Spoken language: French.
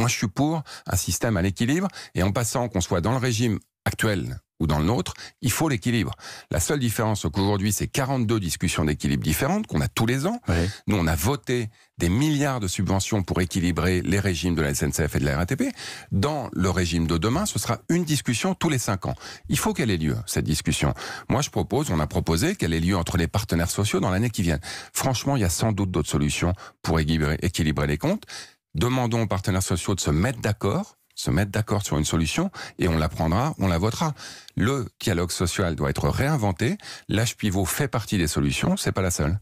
Moi, je suis pour un système à l'équilibre, et en passant qu'on soit dans le régime actuel ou dans le nôtre, il faut l'équilibre. La seule différence qu'aujourd'hui, c'est 42 discussions d'équilibre différentes qu'on a tous les ans. Nous, on a voté des milliards de subventions pour équilibrer les régimes de la SNCF et de la RATP. Dans le régime de demain, ce sera une discussion tous les cinq ans. Il faut qu'elle ait lieu, cette discussion. Moi, je propose, on a proposé qu'elle ait lieu entre les partenaires sociaux dans l'année qui vient. Franchement, il y a sans doute d'autres solutions pour équilibrer les comptes demandons aux partenaires sociaux de se mettre d'accord se mettre d'accord sur une solution et on la prendra, on la votera. Le dialogue social doit être réinventé. L'âge pivot fait partie des solutions, c'est pas la seule.